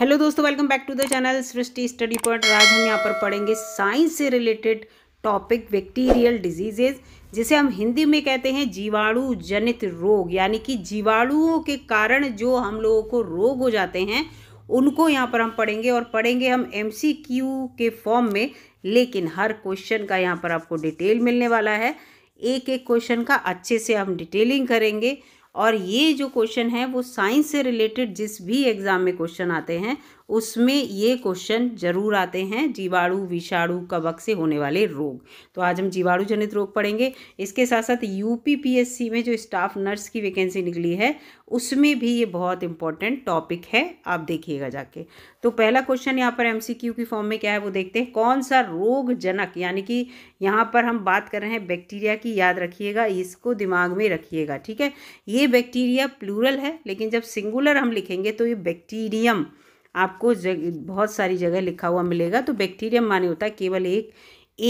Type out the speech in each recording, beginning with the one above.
hello दोस्तों welcome back to the channel Srishti study point आज हम यहाँ पर पढ़ेंगे साइंस से रिलेटेड टॉपिक बैक्टीरियल डिजीजेज जिसे हम हिंदी में कहते हैं जीवाणु जनित रोग यानी कि जीवाणुओं के कारण जो हम लोगों को रोग हो जाते हैं उनको यहाँ पर हम पढ़ेंगे और पढ़ेंगे हम एम के फॉर्म में लेकिन हर क्वेश्चन का यहाँ पर आपको डिटेल मिलने वाला है एक एक क्वेश्चन का अच्छे से हम डिटेलिंग करेंगे और ये जो क्वेश्चन है वो साइंस से रिलेटेड जिस भी एग्ज़ाम में क्वेश्चन आते हैं उसमें ये क्वेश्चन जरूर आते हैं जीवाणु विषाणु कवक से होने वाले रोग तो आज हम जीवाणु जनित रोग पढ़ेंगे इसके साथ साथ यूपीपीएससी में जो स्टाफ नर्स की वैकेंसी निकली है उसमें भी ये बहुत इंपॉर्टेंट टॉपिक है आप देखिएगा जाके तो पहला क्वेश्चन यहाँ पर एमसीक्यू की फॉर्म में क्या है वो देखते हैं कौन सा रोग जनक यानी कि यहाँ पर हम बात कर रहे हैं बैक्टीरिया की याद रखिएगा इसको दिमाग में रखिएगा ठीक है ये बैक्टीरिया प्लूरल है लेकिन जब सिंगुलर हम लिखेंगे तो ये बैक्टीरियम आपको जग बहुत सारी जगह लिखा हुआ मिलेगा तो बैक्टीरियम माने होता है केवल एक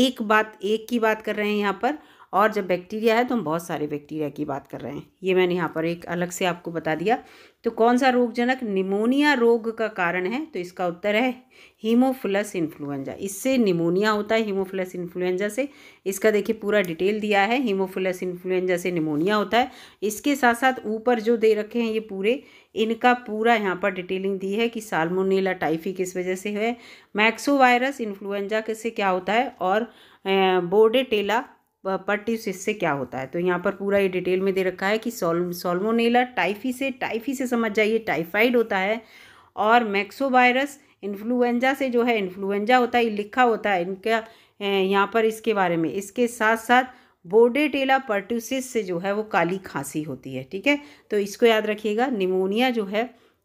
एक बात एक की बात कर रहे हैं यहाँ पर और जब बैक्टीरिया है तो हम बहुत सारे बैक्टीरिया की बात कर रहे हैं ये मैंने यहाँ पर एक अलग से आपको बता दिया तो कौन सा रोगजनक निमोनिया रोग का कारण है तो इसका उत्तर है हीमोफिलस इन्फ्लुएंजा इससे निमोनिया होता है हीमोफिलस इन्फ्लुएंजा से इसका देखिए पूरा डिटेल दिया है हीमोफिलस इन्फ्लुएंजा से निमोनिया होता है इसके साथ साथ ऊपर जो दे रखे हैं ये पूरे इनका पूरा यहाँ पर डिटेलिंग दी है कि सालमोनीला टाइफी किस वजह से है मैक्सोवायरस इन्फ्लुएंजा से क्या होता है और बोर्डेटेला पर टिप्स इससे क्या होता है तो यहाँ पर पूरा ये डिटेल में दे रखा है कि सोल सोलमोनेला टाइफी से टाइफी से समझ जाइए टाइफाइड होता है और मैक्सोवायरस इन्फ्लुएंजा से जो है इन्फ्लुएंजा होता है लिखा होता है इनका यहाँ पर इसके बारे में इसके साथ साथ बोडेटेला पर्ट्यूसिस से जो है वो काली खांसी होती है ठीक है तो इसको याद रखिएगा निमोनिया जो है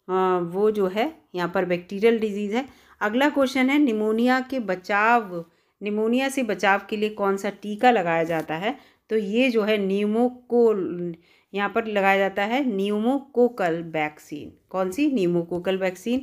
वो जो है यहाँ पर बैक्टीरियल डिजीज़ है अगला क्वेश्चन है निमोनिया के बचाव निमोनिया से बचाव के लिए कौन सा टीका लगाया जाता है तो ये जो है न्यूमोकोल को यहाँ पर लगाया जाता है न्यूमोकोकल वैक्सीन कौन सी न्यूमोकोकल वैक्सीन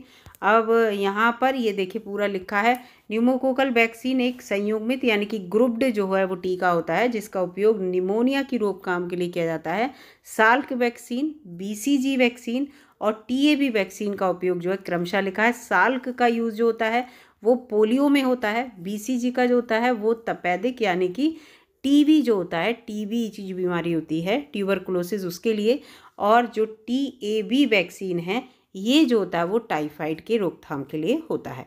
अब यहाँ पर ये देखिए पूरा लिखा है न्यूमोकोकल वैक्सीन एक संयुग्मित यानी कि ग्रुप्ड जो है वो टीका होता है जिसका उपयोग निमोनिया की रोकथाम के लिए किया जाता है साल्क वैक्सीन बीसीजी वैक्सीन और टीएबी वैक्सीन का उपयोग जो है क्रमशः लिखा है साल्क का यूज़ जो होता है वो पोलियो में होता है बीसीजी का जो होता है वो तपैदिक यानी कि टीबी जो होता है टीबी चीज बीमारी होती है ट्यूबरकुलोसिस उसके लिए और जो टी ए बी वैक्सीन है ये जो होता है वो टाइफाइड के रोकथाम के लिए होता है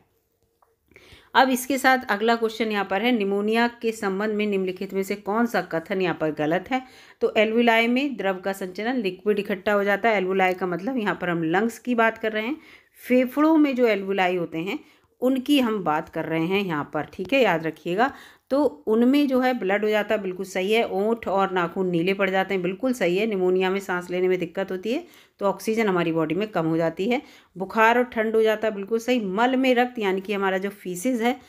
अब इसके साथ अगला क्वेश्चन यहाँ पर है निमोनिया के संबंध में निम्नलिखित में से कौन सा कथन यहाँ पर गलत है तो एल्वुलाई में द्रव का संचलन लिक्विड इकट्ठा हो जाता है एल्वुलाई का मतलब यहाँ पर हम लंग्स की बात कर रहे हैं फेफड़ों में जो एल्वुलाई होते हैं उनकी हम बात कर रहे हैं यहाँ पर ठीक है याद रखिएगा तो उनमें जो है ब्लड हो जाता है बिल्कुल सही है ओंठ और नाखून नीले पड़ जाते हैं बिल्कुल सही है निमोनिया में सांस लेने में दिक्कत होती है तो ऑक्सीजन हमारी बॉडी में कम हो जाती है बुखार और ठंड हो जाता है बिल्कुल सही मल में रक्त यानी कि हमारा जो फीसिस है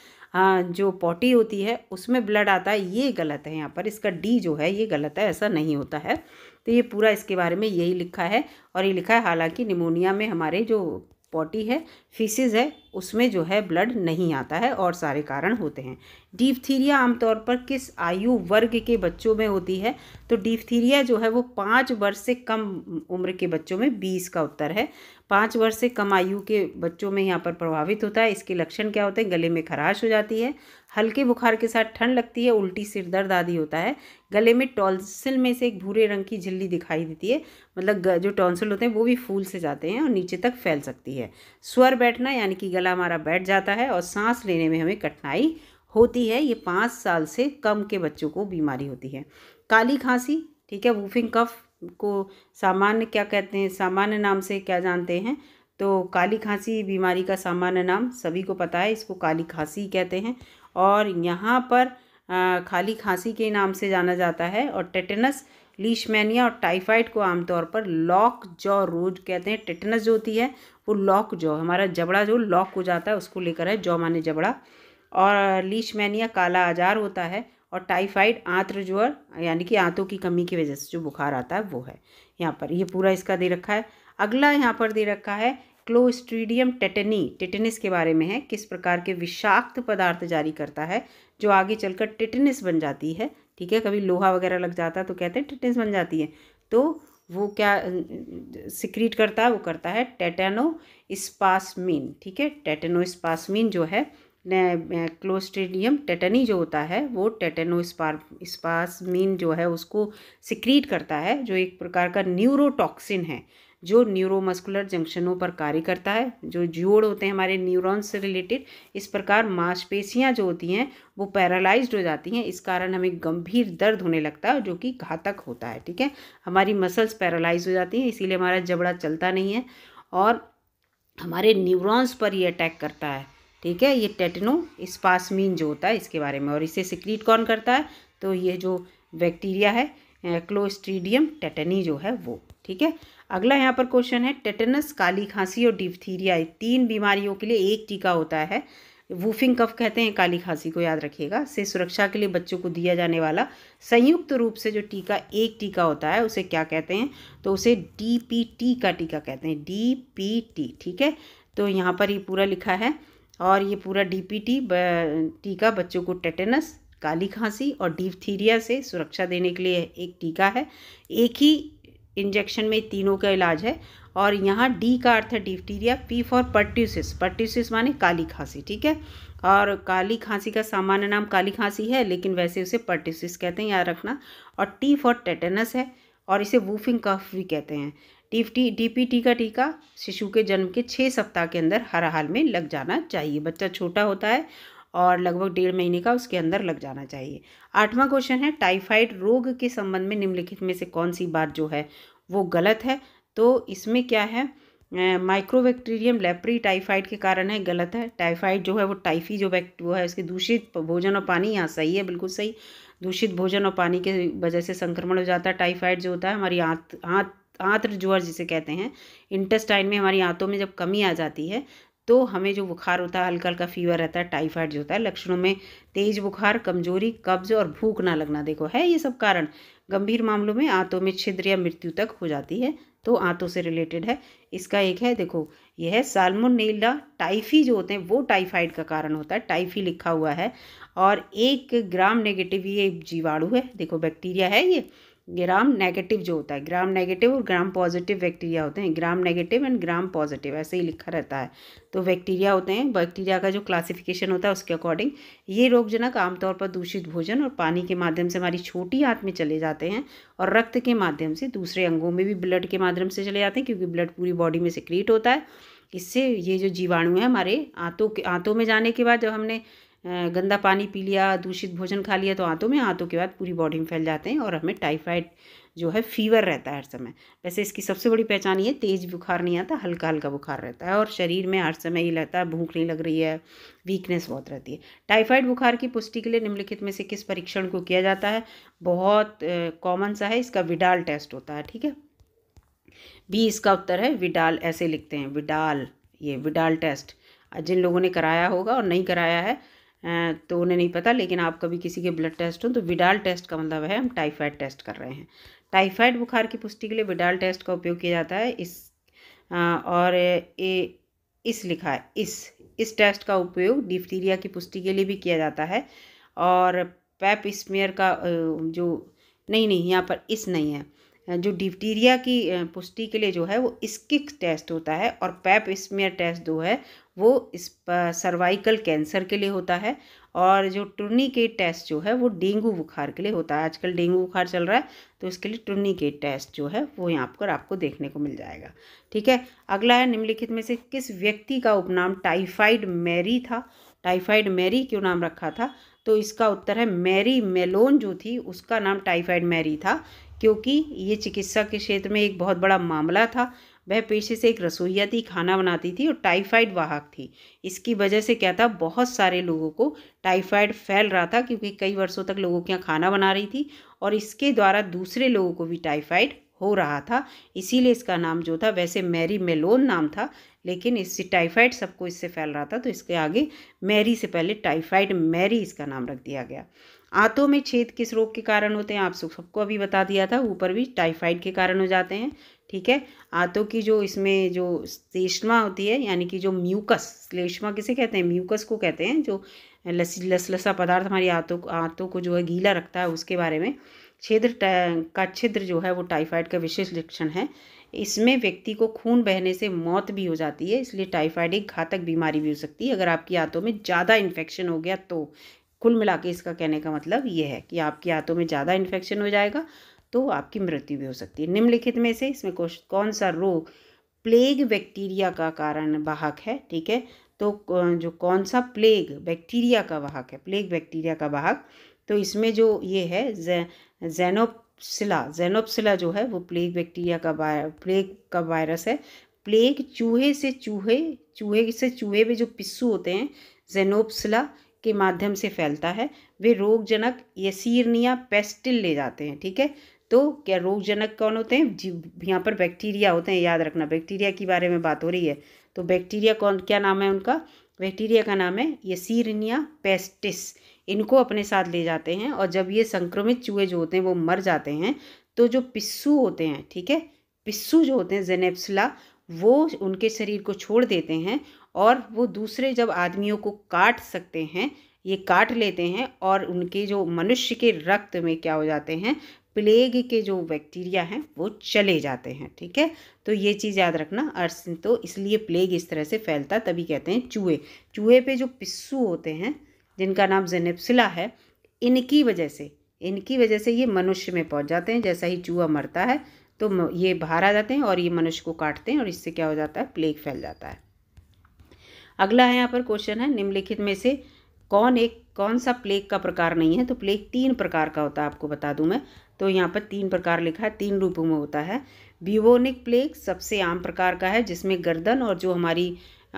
जो पॉटी होती है उसमें ब्लड आता है ये गलत है यहाँ पर इसका डी जो है ये गलत है ऐसा नहीं होता है तो ये पूरा इसके बारे में यही लिखा है और ये लिखा है हालांकि निमोनिया में हमारे जो पॉटी है फीसिस है उसमें जो है ब्लड नहीं आता है और सारे कारण होते हैं डीफथीरिया आमतौर पर किस आयु वर्ग के बच्चों में होती है तो डीफथीरिया जो है वो पाँच वर्ष से कम उम्र के बच्चों में बीस का उत्तर है पाँच वर्ष से कम आयु के बच्चों में यहाँ पर प्रभावित होता है इसके लक्षण क्या होते हैं गले में खराश हो जाती है हल्के बुखार के साथ ठंड लगती है उल्टी सिर दर्द आदि होता है गले में टॉन्सिल में से एक भूरे रंग की झिल्ली दिखाई देती है मतलब जो टॉन्सिल होते हैं वो भी फूल से जाते हैं और नीचे तक फैल सकती है स्वर बैठना यानी कि गला हमारा बैठ जाता है और सांस लेने में हमें कठिनाई होती है ये पाँच साल से कम के बच्चों को बीमारी होती है काली खांसी ठीक है वूफिंग कफ को सामान्य क्या कहते हैं सामान्य नाम से क्या जानते हैं तो काली खांसी बीमारी का सामान्य नाम सभी को पता है इसको काली खांसी कहते हैं और यहाँ पर खाली खांसी के नाम से जाना जाता है और टेटनस लीशमैनिया और टाइफाइड को आमतौर पर लॉक जॉ रोज कहते हैं टिटनस जो होती है वो लॉक जॉ हमारा जबड़ा जो लॉक हो जाता है उसको लेकर है जॉ माने जबड़ा और लीशमैनिया काला आजार होता है और टाइफाइड आंत्र ज्वर यानी कि आंतों की कमी की वजह से जो बुखार आता है वो है यहाँ पर ये पूरा इसका दे रखा है अगला यहाँ पर दे रखा है क्लोस्ट्रीडियम टेटनी टेटनिस के बारे में है किस प्रकार के विषाक्त पदार्थ जारी करता है जो आगे चलकर टेटनिस बन जाती है ठीक है कभी लोहा वगैरह लग जाता है तो कहते हैं टिटनेस बन जाती है तो वो क्या सिक्रीट करता है वो करता है टेटेनो इस्पासमीन ठीक है टेटेनो इस्पासमीन जो है क्लोस्ट्रेडियम टेटनी जो होता है वो टेटेनो स्पासमीन जो है उसको सिक्रीट करता है जो एक प्रकार का न्यूरोटॉक्सिन है जो न्यूरोमस्कुलर जंक्शनों पर कार्य करता है जो जोड़ होते हैं हमारे न्यूरॉन्स से रिलेटेड इस प्रकार मांसपेशियाँ जो होती हैं वो पैरालाइज्ड हो जाती हैं इस कारण हमें गंभीर दर्द होने लगता है जो कि घातक होता है ठीक है हमारी मसल्स पैरालाइज हो जाती हैं इसीलिए हमारा जबड़ा चलता नहीं है और हमारे न्यूरोन्स पर ये अटैक करता है ठीक है ये टेटनो इस्पासमीन जो होता है इसके बारे में और इसे सिक्रीट कौन करता है तो ये जो बैक्टीरिया है क्लोस्ट्रीडियम टेटनी जो है वो ठीक है अगला यहाँ पर क्वेश्चन है टेटनस काली खांसी और डिप्थीरिया तीन बीमारियों के लिए एक टीका होता है वूफिंग कफ कहते हैं काली खांसी को याद रखिएगा से सुरक्षा के लिए बच्चों को दिया जाने वाला संयुक्त रूप से जो टीका एक टीका होता है उसे क्या कहते हैं तो उसे डी का टीका कहते हैं डी ठीक है तो यहाँ पर ये पूरा लिखा है और ये पूरा डी टीका बच्चों को टेटनस काली खांसी और डिप्थीरिया से सुरक्षा देने के लिए एक टीका है एक ही इंजेक्शन में तीनों का इलाज है और यहाँ डी का अर्थ है diphtheria P for pertussis pertussis माने काली खांसी ठीक है और काली खांसी का सामान्य नाम काली खांसी है लेकिन वैसे उसे पर्ट्यूसिस कहते हैं याद रखना और टी फॉर टेटेनस है और इसे वूफिंग कफ भी कहते हैं पी डीपीटी का टीका शिशु के जन्म के छः सप्ताह के अंदर हर हाल में लग जाना चाहिए बच्चा छोटा होता है और लगभग डेढ़ महीने का उसके अंदर लग जाना चाहिए आठवां क्वेश्चन है टाइफाइड रोग के संबंध में निम्नलिखित में से कौन सी बात जो है वो गलत है तो इसमें क्या है माइक्रोबैक्टीरियम लेप्री टाइफाइड के कारण है गलत है टाइफाइड जो है वो टाइफी जो बैक्ट वो है उसके दूषित भोजन और पानी यहाँ सही है बिल्कुल सही दूषित भोजन और पानी के वजह से संक्रमण हो जाता है टाइफाइड जो होता है हमारी आंत आंत आंत्र ज्वर जिसे कहते हैं इंटेस्टाइन में हमारी आंतों में जब कमी आ जाती है तो हमें जो बुखार होता है हल्का हल्का फीवर रहता है टाइफाइड जो होता है लक्षणों में तेज बुखार कमजोरी कब्ज और भूख ना लगना देखो है ये सब कारण गंभीर मामलों में आंतों में छिद्र या मृत्यु तक हो जाती है तो आंतों से रिलेटेड है इसका एक है देखो यह है साल्मोनेला टाइफी जो होते हैं वो टाइफाइड का कारण होता है टाइफी लिखा हुआ है और एक ग्राम नेगेटिव ये जीवाणु है देखो बैक्टीरिया है ये ग्राम नेगेटिव जो होता है ग्राम नेगेटिव और ग्राम पॉजिटिव बैक्टीरिया होते हैं gram negative and gram positive ऐसे ही लिखा रहता है तो बैक्टीरिया होते हैं बैक्टीरिया का जो क्लासिफिकेशन होता है उसके अकॉर्डिंग ये रोगजनक आमतौर पर दूषित भोजन और पानी के माध्यम से हमारी छोटी आंत में चले जाते हैं और रक्त के माध्यम से दूसरे अंगों में भी ब्लड के माध्यम से चले जाते हैं क्योंकि ब्लड पूरी बॉडी में सिक्रीट होता है इससे ये जो जीवाणु है हमारे आंतों के आंतों में जाने के बाद जब हमने गंदा पानी पी लिया दूषित भोजन खा लिया तो आंतों में आंतों के बाद पूरी बॉडी में फैल जाते हैं और हमें टाइफाइड जो है फीवर रहता है हर समय वैसे इसकी सबसे बड़ी पहचान ये तेज़ बुखार नहीं आता हल्का हल्का बुखार रहता है और शरीर में हर समय ये लगता है भूख नहीं लग रही है वीकनेस बहुत रहती है टाइफाइड बुखार की पुष्टि के लिए निम्नलिखित में से किस परीक्षण को किया जाता है बहुत कॉमन सा है इसका विडाल टेस्ट होता है ठीक है बी इसका उत्तर है विडाल ऐसे लिखते हैं विडाल ये विडाल टेस्ट जिन लोगों ने कराया होगा और नहीं कराया है तो उन्हें नहीं पता लेकिन आप कभी किसी के ब्लड टेस्ट हो तो विडाल टेस्ट का मतलब है हम टाइफाइड टेस्ट कर रहे हैं टाइफाइड बुखार की पुष्टि के लिए विडाल टेस्ट का उपयोग किया जाता है इस और ए, इस लिखा है इस इस टेस्ट का उपयोग डिफ्टीरिया की पुष्टि के लिए भी किया जाता है और पैप स्मेयर का जो नहीं नहीं यहाँ पर इस नहीं है जो डिफ्टीरिया की पुष्टि के लिए जो है वो स्किक टेस्ट होता है और पैप स्मेयर टेस्ट जो है वो इस सर्वाइकल कैंसर के लिए होता है और जो टूर्नीकेट टेस्ट जो है वो डेंगू बुखार के लिए होता है आजकल डेंगू बुखार चल रहा है तो इसके लिए टूर्नीकेट टेस्ट जो है वो यहाँ पर आपको देखने को मिल जाएगा ठीक है अगला है निम्नलिखित में से किस व्यक्ति का उपनाम टाइफाइड मैरी था टाइफाइड मैरी क्यों नाम रखा था तो इसका उत्तर है मैरी मेलोन जो थी उसका नाम टाइफाइड मैरी था क्योंकि ये चिकित्सा के क्षेत्र में एक बहुत बड़ा मामला था वह पेशे से एक रसोईया थी खाना बनाती थी और टाइफाइड वाहक थी इसकी वजह से क्या था बहुत सारे लोगों को टाइफाइड फैल रहा था क्योंकि कई वर्षों तक लोगों के यहाँ खाना बना रही थी और इसके द्वारा दूसरे लोगों को भी टाइफाइड हो रहा था इसीलिए इसका नाम जो था वैसे मैरी मेलोन नाम था लेकिन इससे टाइफाइड सबको इससे फैल रहा था तो इसके आगे मैरी से पहले टाइफाइड मैरी इसका नाम रख दिया गया आंतों में छेद किस रोग के कारण होते हैं आप सबको अभी बता दिया था ऊपर भी टाइफाइड के कारण हो जाते हैं ठीक है आंतों की जो इसमें जो श्लेष्मा होती है यानी कि जो म्यूकस श्लेष्मा किसे कहते हैं म्यूकस को कहते हैं जो लस लसलसा पदार्थ हमारी आंतों आंतों को जो है गीला रखता है उसके बारे में छिद्र का छिद्र जो है वो टाइफाइड का विशेष लक्षण है इसमें व्यक्ति को खून बहने से मौत भी हो जाती है इसलिए टाइफाइड एक घातक बीमारी भी हो सकती है अगर आपकी आंतों में ज़्यादा इन्फेक्शन हो गया तो कुल मिला के इसका कहने का मतलब ये है कि आपकी आंतों में ज़्यादा इन्फेक्शन हो जाएगा तो आपकी मृत्यु भी हो सकती है निम्नलिखित में से इसमें कौन सा रोग प्लेग बैक्टीरिया का कारण वाहक है ठीक है तो जो कौन सा प्लेग बैक्टीरिया का वाहक है प्लेग बैक्टीरिया का वाहक तो इसमें जो ये है जे, जेनोपसिला जेनोपसिला जो है वो प्लेग बैक्टीरिया का प्लेग का वायरस है प्लेग चूहे से चूहे चूहे से चूहे में जो पिस्सू होते हैं जेनोपसिला के माध्यम से फैलता है वे रोगजनक यसीरनिया पेस्टिल ले जाते हैं ठीक है तो क्या रोगजनक कौन होते हैं जीव यहाँ पर बैक्टीरिया होते हैं याद रखना बैक्टीरिया के बारे में बात हो रही है तो बैक्टीरिया कौन क्या नाम है उनका बैक्टीरिया का नाम है ये सीरनिया पेस्टिस इनको अपने साथ ले जाते हैं और जब ये संक्रमित चूहे जो होते हैं वो मर जाते हैं तो जो पिस्सू होते हैं ठीक है पिस्सू जो होते हैं जेनेप्सला वो उनके शरीर को छोड़ देते हैं और वो दूसरे जब आदमियों को काट सकते हैं ये काट लेते हैं और उनके जो मनुष्य के रक्त में क्या हो जाते हैं प्लेग के जो बैक्टीरिया हैं वो चले जाते हैं ठीक है तो ये चीज़ याद रखना अर्स तो इसलिए प्लेग इस तरह से फैलता तभी कहते हैं चूहे चूहे पे जो पिस्सू होते हैं जिनका नाम जेनेप्सिला है इनकी वजह से इनकी वजह से ये मनुष्य में पहुंच जाते हैं जैसा ही चूहा मरता है तो ये बाहर आ जाते हैं और ये मनुष्य को काटते हैं और इससे क्या हो जाता है प्लेग फैल जाता है अगला है यहाँ पर क्वेश्चन है निम्नलिखित में से कौन एक कौन सा प्लेग का प्रकार नहीं है तो प्लेग तीन प्रकार का होता है आपको बता दूं मैं तो यहाँ पर तीन प्रकार लिखा है तीन रूपों में होता है ब्यूबोनिक प्लेग सबसे आम प्रकार का है जिसमें गर्दन और जो हमारी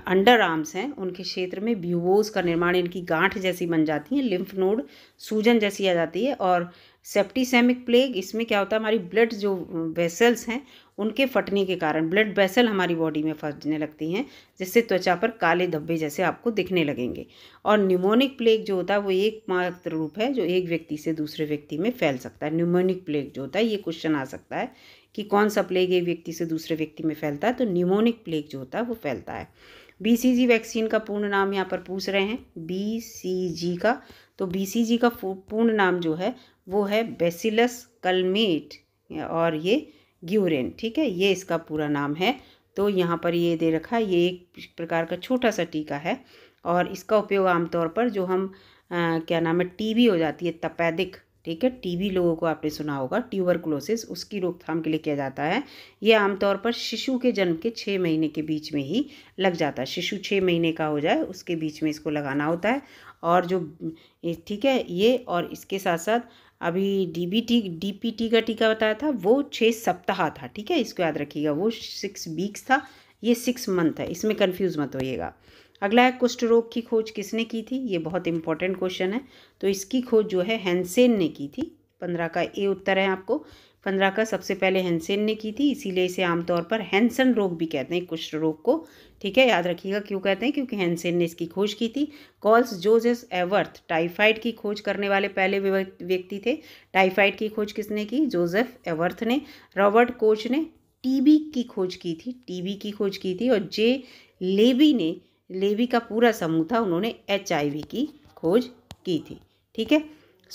अंडर आर्म्स हैं उनके क्षेत्र में ब्यूबोज का निर्माण इनकी गांठ जैसी बन जाती है लिम्फ नोड सूजन जैसी आ जाती है और सेप्टीसेमिक प्लेग इसमें क्या होता है हमारी ब्लड जो वेसल्स हैं उनके फटने के कारण ब्लड वेसल हमारी बॉडी में फंसने लगती हैं जिससे त्वचा पर काले धब्बे जैसे आपको दिखने लगेंगे और न्यूमोनिक प्लेग जो होता है वो एक मात्र रूप है जो एक व्यक्ति से दूसरे व्यक्ति में फैल सकता है न्यूमोनिक प्लेग जो होता है ये क्वेश्चन आ सकता है कि कौन सा प्लेग एक व्यक्ति से दूसरे व्यक्ति में फैलता है तो न्यूमोनिक प्लेग जो होता है वो फैलता है बी वैक्सीन का पूर्ण नाम यहाँ पर पूछ रहे हैं बी का तो बी का पूर्ण नाम जो है वो है बेसिलस कलमेट और ये ग्यूरेन ठीक है ये इसका पूरा नाम है तो यहाँ पर ये दे रखा है ये एक प्रकार का छोटा सा टीका है और इसका उपयोग आमतौर पर जो हम आ, क्या नाम है टीबी हो जाती है तपैदिक ठीक है टीबी लोगों को आपने सुना होगा ट्यूबरक्लोसिस उसकी रोकथाम के लिए किया जाता है ये आमतौर पर शिशु के जन्म के छः महीने के बीच में ही लग जाता है शिशु छः महीने का हो जाए उसके बीच में इसको लगाना होता है और जो ठीक है ये और इसके साथ साथ अभी डीबीटी डीपीटी का टीका बताया था वो छः सप्ताह था ठीक है इसको याद रखिएगा वो सिक्स वीक्स था ये सिक्स मंथ है इसमें कन्फ्यूज़ मत होइएगा अगला है कुष्ठ रोग की खोज किसने की थी ये बहुत इंपॉर्टेंट क्वेश्चन है तो इसकी खोज जो है हैंसेन ने की थी पंद्रह का ए उत्तर है आपको पंद्रह का सबसे पहले हैंसेन ने की थी इसीलिए इसे आमतौर पर हैंसन रोग भी कहते हैं कुष्ठ रोग को ठीक है याद रखिएगा क्यों कहते हैं क्योंकि हैंसेन ने इसकी खोज की थी कॉल्स जोजेस एवर्थ टाइफाइड की खोज करने वाले पहले व्यक्ति थे टाइफाइड की खोज किसने की जोजेफ एवर्थ ने रॉबर्ट कोच ने टीबी की खोज की थी टीबी की खोज की थी और जे लेवी ने लेवी का पूरा समूह था उन्होंने एच की खोज की थी ठीक है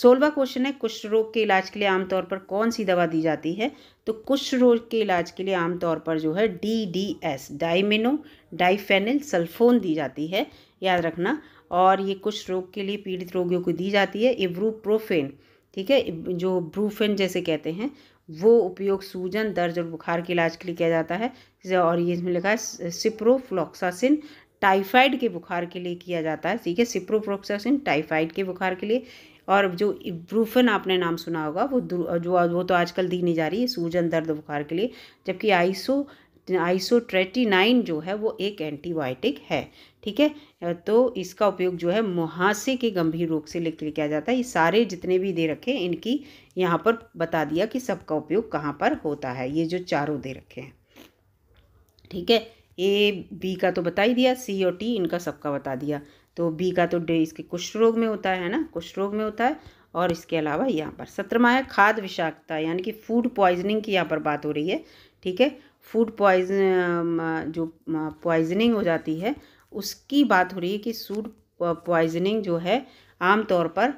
सोलवा क्वेश्चन है कुष्ठ रोग के इलाज के लिए आमतौर पर कौन सी दवा दी जाती है तो कुष्ठ रोग के इलाज के लिए आमतौर पर जो है D D S diamino diphenyl sulphone दी जाती है याद रखना और ये कुष्ठ रोग के लिए पीड़ित रोगियों को दी जाती है इब्रूप्रोफेन ठीक है जो ब्रूफेन जैसे कहते हैं वो उपयोग सूजन दर्द और बुखार के इलाज के लिए किया जाता है और ये इसमें लिखा है सिप्रोफ्लॉक्सासिन टाइफाइड के बुखार के लिए किया जाता है ठीक है सिप्रोफ्लॉक्सासिन टाइफाइड के बुखार के लिए और जो इब्रूफन आपने नाम सुना होगा वो जो वो तो आजकल दी नहीं जा रही है सूजन दर्द बुखार के लिए जबकि आइसो नाइन जो है वो एक एंटीबायोटिक है ठीक है तो इसका उपयोग जो है मुहासे के गंभीर रोग से लेकर किया जाता है ये सारे जितने भी दे रखे हैं इनकी यहाँ पर बता दिया कि सबका उपयोग कहाँ पर होता है ये जो चारों दे रखे हैं ठीक है ए बी का तो बता ही दिया सी और टी इनका सबका बता दिया तो बी का तो इसके कुष्ठ रोग में होता है ना कुष्ठ रोग में होता है और इसके अलावा यहाँ पर सत्रमाया खाद विषाक्तता यानी कि फूड पॉइजनिंग की यहाँ पर बात हो रही है ठीक है फूड पॉइजन जो पॉइजनिंग हो जाती है उसकी बात हो रही है कि सूड पॉइजनिंग जो है आमतौर पर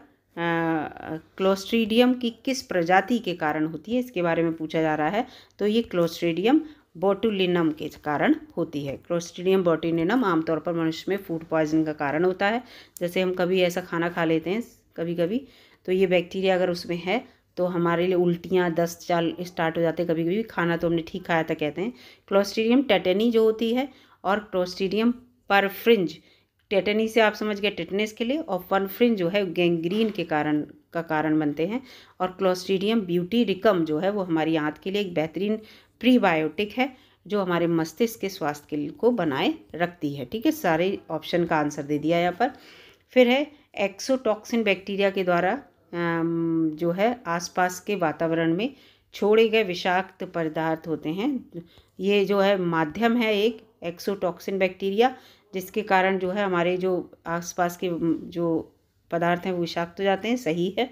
क्लोस्ट्रीडियम की किस प्रजाति के कारण होती है इसके बारे में पूछा जा रहा है तो ये क्लोस्ट्रीडियम बोटुलिनम के कारण होती है क्रोस्टिडियम बोटुलिनम आमतौर पर मनुष्य में फूड पॉइजनिंग का कारण होता है जैसे हम कभी ऐसा खाना खा लेते हैं कभी कभी तो ये बैक्टीरिया अगर उसमें है तो हमारे लिए उल्टियाँ दस्त चाल स्टार्ट हो जाते हैं कभी कभी खाना तो हमने ठीक खाया था कहते हैं क्लोस्टीडियम टेटनी जो होती है और पर परफ्रिंज टेटनी से आप समझ गए टेटनेस के लिए और परफ्रिंज जो है गैंग्रीन के कारण का कारण बनते हैं और क्लोस्टीडियम ब्यूटी रिकम जो है वो हमारी आँख के लिए एक बेहतरीन प्रीबायोटिक है जो हमारे मस्तिष्क के स्वास्थ्य के को बनाए रखती है ठीक है सारे ऑप्शन का आंसर दे दिया यहाँ पर फिर है एक्सोटॉक्सिन बैक्टीरिया के द्वारा जो है आसपास के वातावरण में छोड़े गए विषाक्त पदार्थ होते हैं ये जो है माध्यम है एक एक्सोटॉक्सिन बैक्टीरिया जिसके कारण जो है हमारे जो आसपास के जो पदार्थ हैं वो विषाक्त हो जाते हैं सही है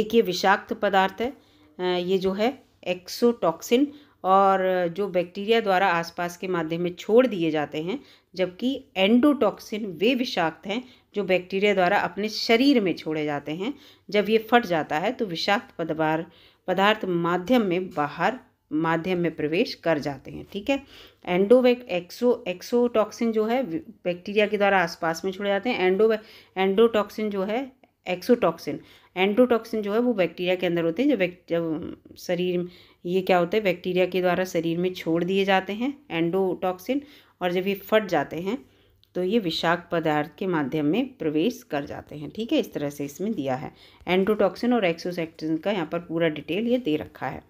एक ये विषाक्त पदार्थ है ये जो है एक्सोटॉक्सिन और जो बैक्टीरिया द्वारा आसपास के माध्यम में छोड़ दिए जाते हैं जबकि एंडोटॉक्सिन वे विषाक्त हैं जो बैक्टीरिया द्वारा अपने शरीर में छोड़े जाते हैं जब ये फट जाता है तो विषाक्त पदवार पदार्थ माध्यम में बाहर माध्यम में प्रवेश कर जाते हैं ठीक है एंडोवेक एक्सो एक्सोटॉक्सिन जो है बैक्टीरिया के द्वारा आसपास में छोड़े जाते हैं एंडो एंडोटॉक्सिन जो है एक्सोटॉक्सिन एंडोटॉक्सिन जो है वो बैक्टीरिया के अंदर होते हैं जो जब शरीर ये क्या होते हैं बैक्टीरिया के द्वारा शरीर में छोड़ दिए जाते हैं एंडोटॉक्सिन और जब ये फट जाते हैं तो ये विषाक्त पदार्थ के माध्यम में प्रवेश कर जाते हैं ठीक है इस तरह से इसमें दिया है एंडोटॉक्सिन और एक्सोसेक्टिन का यहाँ पर पूरा डिटेल ये दे रखा है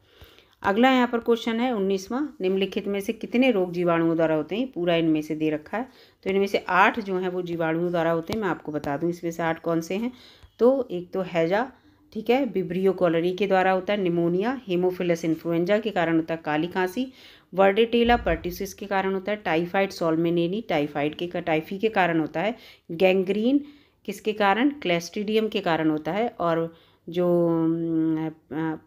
अगला यहाँ पर क्वेश्चन है उन्नीसवां निम्नलिखित में से कितने रोग जीवाणुओं द्वारा होते हैं पूरा इनमें से दे रखा है तो इनमें से आठ जो हैं वो जीवाणुओं द्वारा होते हैं मैं आपको बता दूँ इसमें से आठ कौन से हैं तो एक तो हैजा ठीक है बिब्रियो कॉलोनी के द्वारा होता है निमोनिया हेमोफिलस इन्फ्लुएंजा के कारण होता है काली खांसी वर्डेटेला पर्टिसिस के कारण होता है टाइफाइड सोलमेनेनी टाइफाइड के टाइफी के कारण होता है गैंग्रीन किसके कारण क्लेस्टिडियम के कारण होता है और जो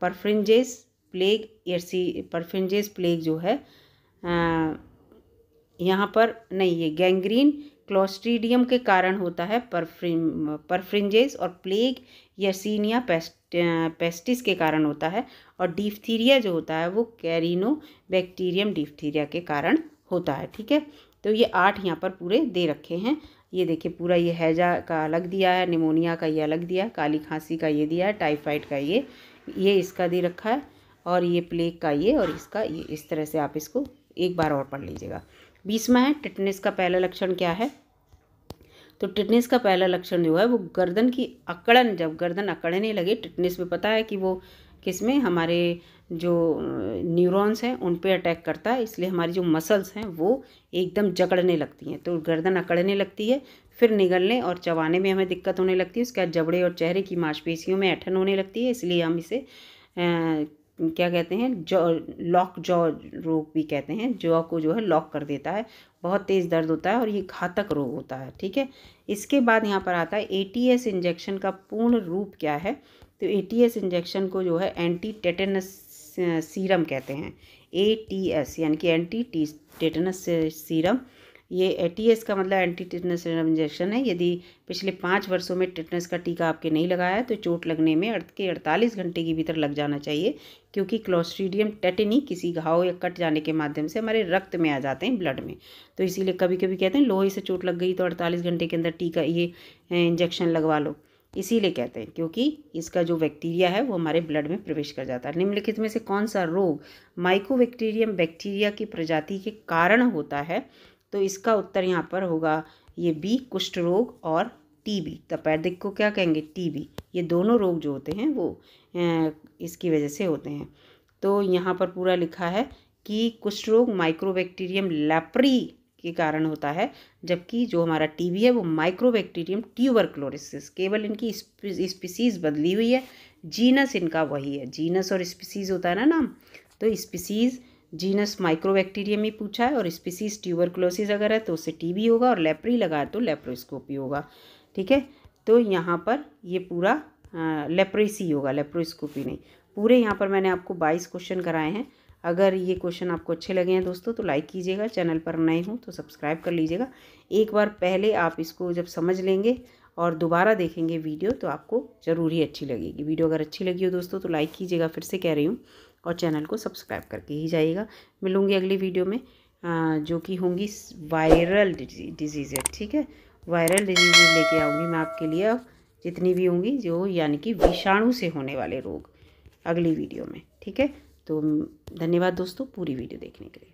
परफ्रिंजेस प्लेग एरसी परफ्रिंजेस प्लेग जो है यहाँ पर नहीं ये गैंग्रीन क्लोस्ट्रीडियम के कारण होता है परफ्रिंजेस और प्लेग यर्सीनिया पेस्ट पेस्टिस के कारण होता है और डिफ्थीरिया जो होता है वो कैरिनो बैक्टीरियम डिफ्थीरिया के कारण होता है ठीक है तो ये आठ यहाँ पर पूरे दे रखे हैं ये देखिए पूरा ये हैजा का अलग दिया है निमोनिया का ये अलग दिया है काली खांसी का ये दिया है टाइफाइड का ये ये इसका दे रखा है और ये प्लेग का ये और इसका ये इस तरह से आप इसको एक बार और पढ़ लीजिएगा बीसवा है टिटनेस का पहला लक्षण क्या है तो टिटनेस का पहला लक्षण जो है वो गर्दन की अकड़न जब गर्दन अकड़ने लगे टिटनेस में पता है कि वो किस में हमारे जो न्यूरॉन्स हैं उन पे अटैक करता है इसलिए हमारी जो मसल्स हैं वो एकदम जकड़ने लगती हैं तो गर्दन अकड़ने लगती है फिर निगलने और चबाने में हमें दिक्कत होने लगती है उसके बाद जबड़े और चेहरे की मांसपेशियों में ऐठन होने लगती है इसलिए हम इसे क्या कहते हैं जॉ लॉक जॉ रोग भी कहते हैं जॉ को जो है लॉक कर देता है बहुत तेज़ दर्द होता है और ये घातक रोग होता है ठीक है इसके बाद यहाँ पर आता है एटीएस इंजेक्शन का पूर्ण रूप क्या है तो एटीएस इंजेक्शन को जो है एंटी टेटेनस सीरम कहते हैं एटीएस यानी कि एंटी टी टेटनस सीरम ये एटीएस का मतलब एंटी टिटनेस इंजेक्शन है यदि पिछले पाँच वर्षों में टिटनेस का टीका आपके नहीं लगाया है तो चोट लगने में अड़ के अड़तालीस घंटे के भीतर लग जाना चाहिए क्योंकि क्लोस्ट्रीडियम टेटनी किसी घाव या कट जाने के माध्यम से हमारे रक्त में आ जाते हैं ब्लड में तो इसीलिए कभी कभी कहते हैं लोहे से चोट लग गई तो अड़तालीस घंटे के अंदर टीका ये इंजेक्शन लगवा लो इसीलिए कहते हैं क्योंकि इसका जो बैक्टीरिया है वो हमारे ब्लड में प्रवेश कर जाता है निम्नलिखित में से कौन सा रोग माइकोबैक्टीरियम बैक्टीरिया की प्रजाति के कारण होता है तो इसका उत्तर यहाँ पर होगा ये बी कुष्ठ रोग और टीबी तपैदिक को क्या कहेंगे टीबी ये दोनों रोग जो होते हैं वो इसकी वजह से होते हैं तो यहाँ पर पूरा लिखा है कि कुष्ठ रोग माइक्रोबैक्टीरियम लैपरी के कारण होता है जबकि जो हमारा टीबी है वो माइक्रोबैक्टीरियम ट्यूबरक्लोरिसिस केवल इनकी स्पीसीज़ बदली हुई है जीनस इनका वही है जीनस और स्पीसीज़ होता है ना नाम तो स्पीसीज़ जीनस माइक्रोबैक्टीरियम ही पूछा है और स्पीसीज ट्यूबरकुलोसिस अगर है तो उससे टीबी होगा और लेप्री लगा है तो लेप्रोस्कोपी होगा ठीक है तो यहाँ पर ये पूरा लेप्रेसी होगा लेप्रोस्कोपी नहीं पूरे यहाँ पर मैंने आपको बाईस क्वेश्चन कराए हैं अगर ये क्वेश्चन आपको अच्छे लगे हैं दोस्तों तो लाइक कीजिएगा चैनल पर नए हूँ तो सब्सक्राइब कर लीजिएगा एक बार पहले आप इसको जब समझ लेंगे और दोबारा देखेंगे वीडियो तो आपको ज़रूर ही अच्छी लगेगी वीडियो अगर अच्छी लगी हो दोस्तों तो लाइक कीजिएगा फिर से कह रही हूँ और चैनल को सब्सक्राइब करके ही जाइएगा मिलूँगी अगली वीडियो में जो कि होंगी वायरल डिजीज़ें ठीक है वायरल डिजीज़ लेके आऊँगी मैं आपके लिए जितनी भी होंगी जो यानी कि विषाणु से होने वाले रोग अगली वीडियो में ठीक है तो धन्यवाद दोस्तों पूरी वीडियो देखने के लिए